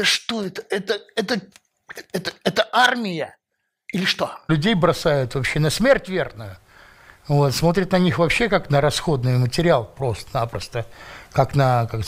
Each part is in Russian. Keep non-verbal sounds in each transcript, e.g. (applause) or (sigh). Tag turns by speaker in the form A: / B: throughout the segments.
A: это что? Это, это, это, это, это армия? Или что? Людей бросают вообще на смерть верную. Вот, смотрят на них вообще как на расходный материал просто-напросто, как на как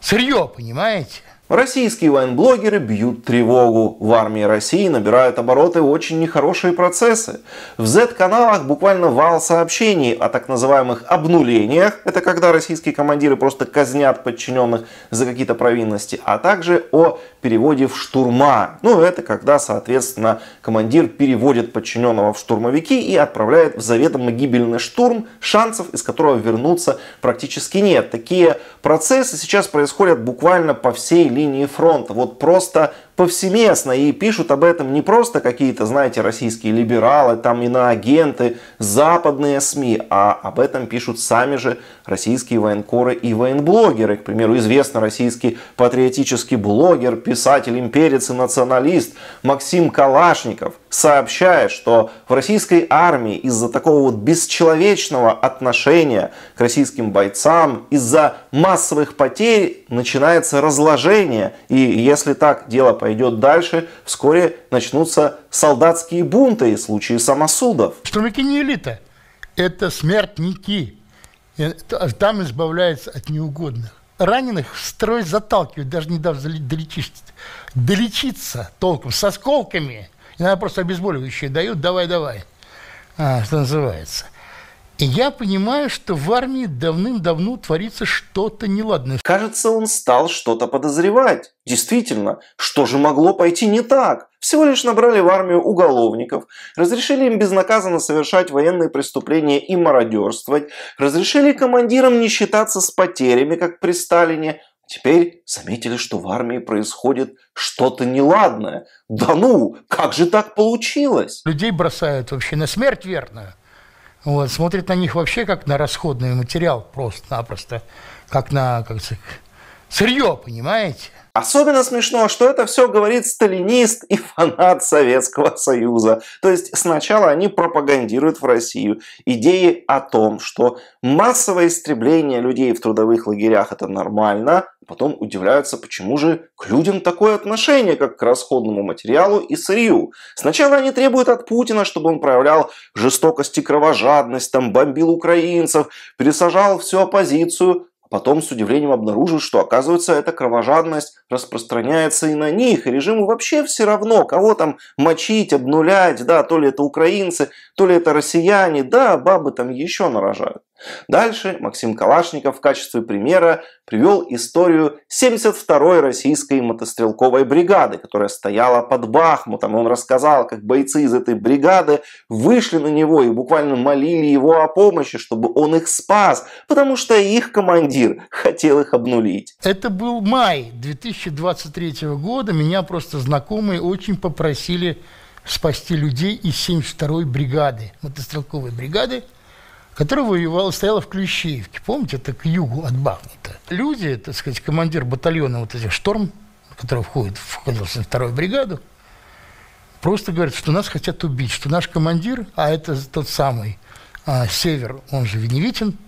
B: сырье, понимаете? Российские воин-блогеры бьют тревогу. В армии России набирают обороты очень нехорошие процессы. В Z-каналах буквально вал сообщений о так называемых обнулениях, это когда российские командиры просто казнят подчиненных за какие-то провинности, а также о переводе в штурма. Ну, это когда, соответственно, командир переводит подчиненного в штурмовики и отправляет в заведомо гибельный штурм, шансов из которого вернуться практически нет. Такие Процессы сейчас происходят буквально по всей линии фронта. Вот просто повсеместно и пишут об этом не просто какие-то, знаете, российские либералы, там иноагенты, западные СМИ, а об этом пишут сами же российские военкоры и военблогеры. К примеру, известный российский патриотический блогер, писатель, имперец и националист Максим Калашников сообщает, что в российской армии из-за такого вот бесчеловечного отношения к российским бойцам, из-за массовых потерь начинается разложение. И если так дело пойдет, пойдет дальше, вскоре начнутся солдатские бунты и случаи самосудов.
A: Штурмики не элита, это смертники. Э, там избавляются от неугодных. Раненых в строй заталкивают, даже не дав долечиться, долечиться толком, с осколками. Иногда просто обезболивающие дают, давай-давай, а, что называется – и я понимаю, что в армии
B: давным-давно творится что-то неладное. Кажется, он стал что-то подозревать. Действительно, что же могло пойти не так? Всего лишь набрали в армию уголовников, разрешили им безнаказанно совершать военные преступления и мародерствовать, разрешили командирам не считаться с потерями, как при Сталине, Теперь заметили, что в армии происходит что-то неладное. Да ну, как же так получилось? Людей
A: бросают вообще на смерть верную. Вот, смотрит на них вообще как на расходный материал просто-напросто, как на, как сказать,
B: сырье, понимаете? Особенно смешно, что это все говорит сталинист и фанат Советского Союза. То есть сначала они пропагандируют в Россию идеи о том, что массовое истребление людей в трудовых лагерях это нормально, а потом удивляются, почему же к людям такое отношение, как к расходному материалу и сырью. Сначала они требуют от Путина, чтобы он проявлял жестокость и кровожадность, там бомбил украинцев, пересажал всю оппозицию, Потом с удивлением обнаружил, что оказывается эта кровожадность распространяется и на них, и режиму вообще все равно, кого там мочить, обнулять, да, то ли это украинцы, то ли это россияне, да, бабы там еще нарожают. Дальше Максим Калашников в качестве примера привел историю 72-й российской мотострелковой бригады, которая стояла под Бахмутом. он рассказал, как бойцы из этой бригады вышли на него и буквально молили его о помощи, чтобы он их спас, потому что их командир хотел их обнулить.
A: Это был май 2023 года. Меня просто знакомые очень попросили спасти людей из 72-й бригады, мотострелковой бригады – которая воевала, стояла в Клещеевке. Помните, это к югу от Бахмута. Люди, так сказать, командир батальона вот этих «Шторм», который входит, входил в вторую бригаду, просто говорит, что нас хотят убить, что наш командир, а это тот самый а, Север, он же Веневитин,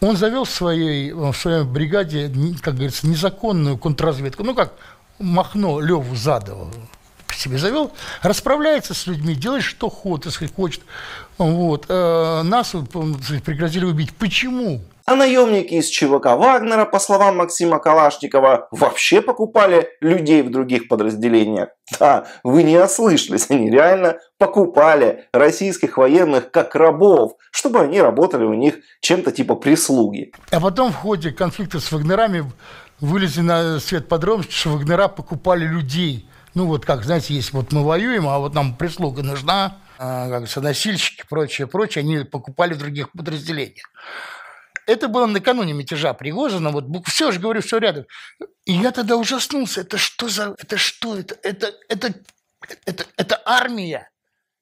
A: он завел в своей, в своей бригаде, как говорится, незаконную контрразведку. Ну, как Махно Леву Задова, себе завел, расправляется с людьми, делает, что хочет, если хочет. Вот. Э, нас пригрозили убить. Почему?
B: А наемники из ЧВК Вагнера, по словам Максима Калашникова, вообще покупали людей в других подразделениях. Да, вы не ослышались, (laughs) они реально покупали российских военных как рабов, чтобы они работали у них чем-то типа прислуги.
A: А потом в ходе конфликта с Вагнерами вылезли на свет подробности, что Вагнера покупали людей ну вот как, знаете, есть вот мы воюем, а вот нам прислуга нужна, а, как соносильщики, прочее, прочее, они покупали в других подразделениях. Это было накануне мятежа Пригожина, вот все же говорю, все рядом. И я тогда ужаснулся, это что за, это что, это, это, это, это, это армия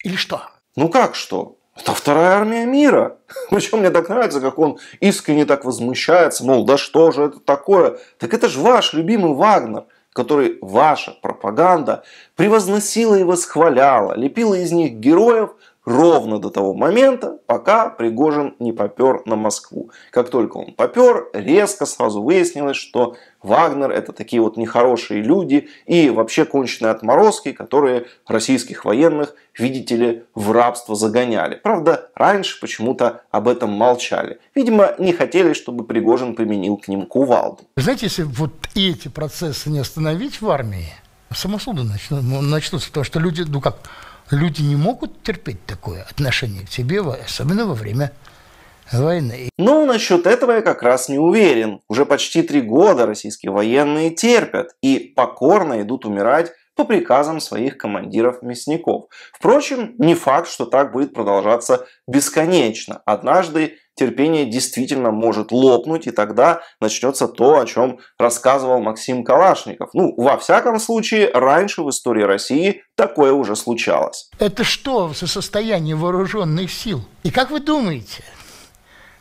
A: или что?
B: Ну как что? Это вторая армия мира. (laughs) Причем мне так нравится, как он искренне так возмущается, мол, да что же это такое? Так это же ваш любимый Вагнер который ваша пропаганда превозносила и восхваляла, лепила из них героев, ровно до того момента, пока Пригожин не попер на Москву. Как только он попер, резко сразу выяснилось, что Вагнер это такие вот нехорошие люди и вообще конченые отморозки, которые российских военных, видите ли, в рабство загоняли. Правда, раньше почему-то об этом молчали. Видимо, не хотели, чтобы Пригожин применил к ним кувалду.
A: Знаете, если вот эти процессы не остановить в армии, самосуды начнутся, начнутся потому что люди, ну как, Люди не могут терпеть такое отношение к себе, особенно во время войны.
B: Ну, насчет этого я как раз не уверен. Уже почти три года российские военные терпят и покорно идут умирать по приказам своих командиров-мясников. Впрочем, не факт, что так будет продолжаться бесконечно. Однажды терпение действительно может лопнуть, и тогда начнется то, о чем рассказывал Максим Калашников. Ну, во всяком случае, раньше в истории России такое уже случалось.
A: Это что за состояние вооруженных сил? И как вы думаете,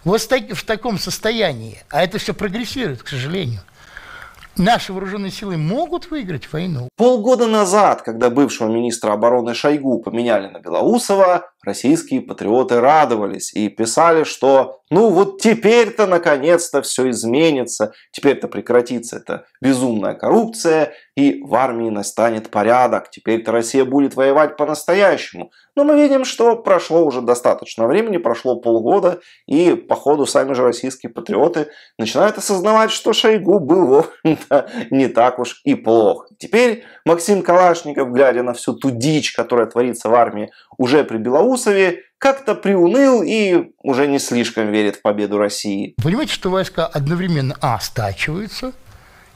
A: вот в таком состоянии, а это все прогрессирует, к сожалению, наши вооруженные силы могут выиграть
B: войну. Полгода назад, когда бывшего министра обороны Шойгу поменяли на Белоусова, российские патриоты радовались и писали, что ну вот теперь-то наконец-то все изменится, теперь-то прекратится эта безумная коррупция, и в армии настанет порядок, теперь-то Россия будет воевать по-настоящему. Но мы видим, что прошло уже достаточно времени, прошло полгода, и по ходу сами же российские патриоты начинают осознавать, что Шойгу был, (laughs) не так уж и плохо. Теперь Максим Калашников, глядя на всю ту дичь, которая творится в армии, уже при Белоусове как-то приуныл и уже не слишком верит в победу России.
A: Понимаете, что войска одновременно, а, стачиваются,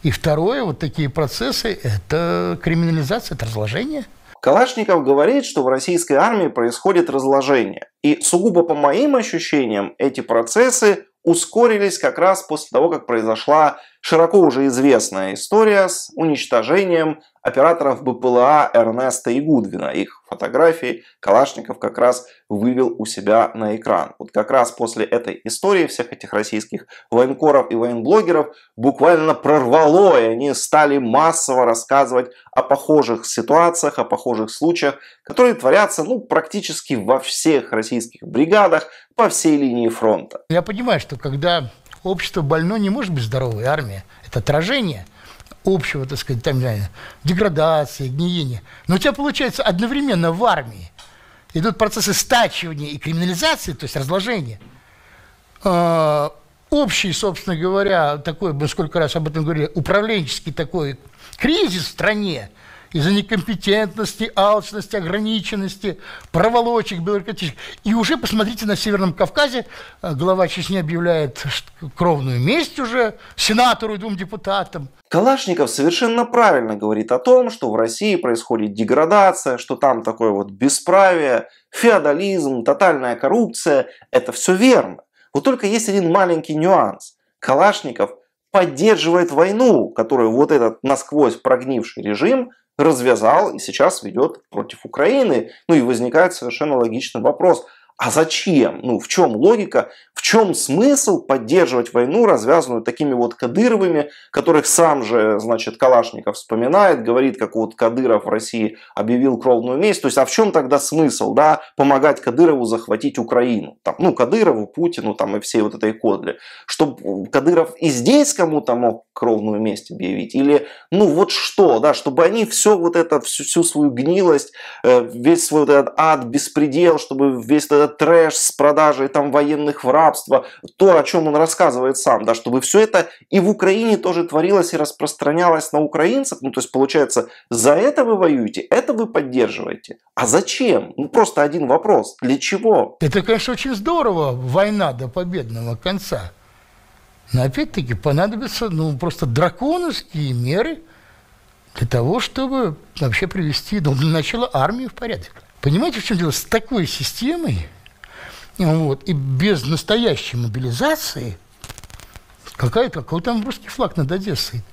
A: и второе, вот такие процессы
B: – это криминализация, это разложение. Калашников говорит, что в российской армии происходит разложение. И сугубо по моим ощущениям, эти процессы ускорились как раз после того, как произошла широко уже известная история с уничтожением операторов БПЛА Эрнеста и Гудвина. Их фотографии Калашников как раз вывел у себя на экран. Вот как раз после этой истории всех этих российских военкоров и военблогеров буквально прорвало, и они стали массово рассказывать о похожих ситуациях, о похожих случаях, которые творятся ну, практически во всех российских бригадах, по всей линии фронта.
A: Я понимаю, что когда общество больно, не может быть здоровой армия. Это отражение общего, так сказать, там, знаю, деградации, гниения. Но у тебя получается одновременно в армии идут процессы стачивания и криминализации, то есть разложения. А, общий, собственно говоря, такой, мы сколько раз об этом говорили, управленческий такой кризис в стране – из-за некомпетентности, алчности, ограниченности, проволочек бюрократических. И уже, посмотрите, на Северном Кавказе э, глава Чечни объявляет кровную месть уже сенатору и двум депутатам.
B: Калашников совершенно правильно говорит о том, что в России происходит деградация, что там такое вот бесправие, феодализм, тотальная коррупция. Это все верно. Вот только есть один маленький нюанс. Калашников поддерживает войну, которую вот этот насквозь прогнивший режим развязал и сейчас ведет против Украины. Ну и возникает совершенно логичный вопрос – а зачем? Ну, в чем логика? В чем смысл поддерживать войну, развязанную такими вот Кадыровыми, которых сам же, значит, Калашников вспоминает, говорит, как вот Кадыров в России объявил кровную месть. То есть, а в чем тогда смысл, да, помогать Кадырову захватить Украину? Там, ну, Кадырову, Путину там и всей вот этой кодле. Чтобы э, Кадыров и здесь кому-то мог кровную месть объявить? Или, ну, вот что, да, чтобы они все вот это, всю, всю свою гнилость, э, весь свой вот этот ад, беспредел, чтобы весь этот трэш с продажей там военных в рабство, то, о чем он рассказывает сам, да, чтобы все это и в Украине тоже творилось и распространялось на украинцев, ну то есть получается, за это вы воюете, это вы поддерживаете, а зачем? Ну просто один вопрос, для чего?
A: Это, конечно, очень здорово, война до победного конца, но опять-таки понадобятся ну, просто драконовские меры для того, чтобы вообще привести ну, для начала армию в порядок. Понимаете, в чем дело? С такой системой вот. И без настоящей мобилизации какая, какой там русский флаг над Одессой?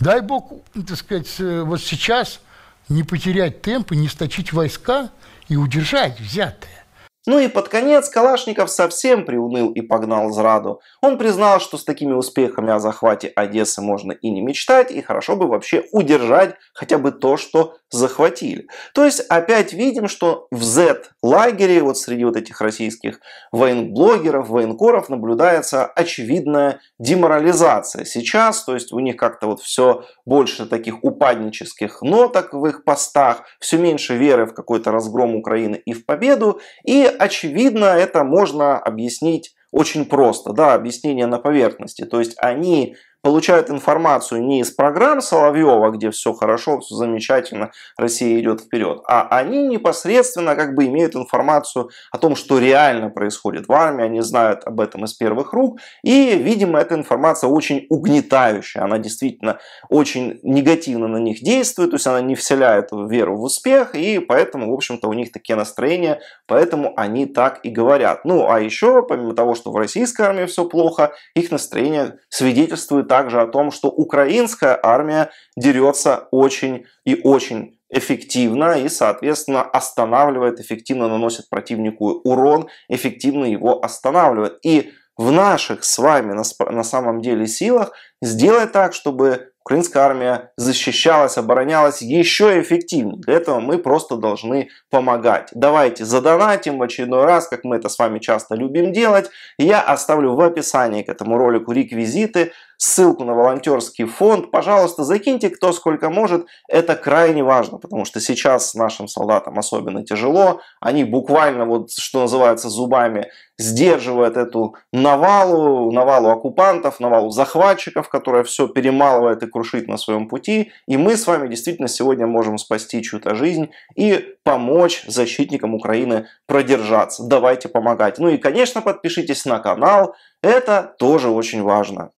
A: Дай бог, так сказать, э, вот сейчас не потерять темп и не сточить войска и удержать взятые.
B: Ну и под конец Калашников совсем приуныл и погнал зраду. Он признал, что с такими успехами о захвате Одессы можно и не мечтать, и хорошо бы вообще удержать хотя бы то, что захватили. То есть опять видим, что в Z-лагере, вот среди вот этих российских военблогеров, военкоров наблюдается очевидная деморализация сейчас, то есть у них как-то вот все больше таких упаднических ноток в их постах, все меньше веры в какой-то разгром Украины и в победу, и очевидно, это можно объяснить очень просто, да, объяснение на поверхности. То есть они получают информацию не из программ Соловьева, где все хорошо, все замечательно, Россия идет вперед, а они непосредственно как бы имеют информацию о том, что реально происходит в армии, они знают об этом из первых рук, и, видимо, эта информация очень угнетающая, она действительно очень негативно на них действует, то есть она не вселяет веру в успех, и поэтому, в общем-то, у них такие настроения, поэтому они так и говорят. Ну, а еще, помимо того, что в российской армии все плохо, их настроение свидетельствует также о том, что украинская армия дерется очень и очень эффективно и, соответственно, останавливает, эффективно наносит противнику урон, эффективно его останавливает. И в наших с вами на, самом деле силах сделать так, чтобы украинская армия защищалась, оборонялась еще эффективнее. Для этого мы просто должны помогать. Давайте задонатим в очередной раз, как мы это с вами часто любим делать. Я оставлю в описании к этому ролику реквизиты, ссылку на волонтерский фонд. Пожалуйста, закиньте кто сколько может. Это крайне важно, потому что сейчас нашим солдатам особенно тяжело. Они буквально, вот что называется, зубами сдерживают эту навалу, навалу оккупантов, навалу захватчиков, которая все перемалывает и крушит на своем пути, и мы с вами действительно сегодня можем спасти чью-то жизнь и помочь защитникам Украины продержаться. Давайте помогать. Ну и, конечно, подпишитесь на канал, это тоже очень важно.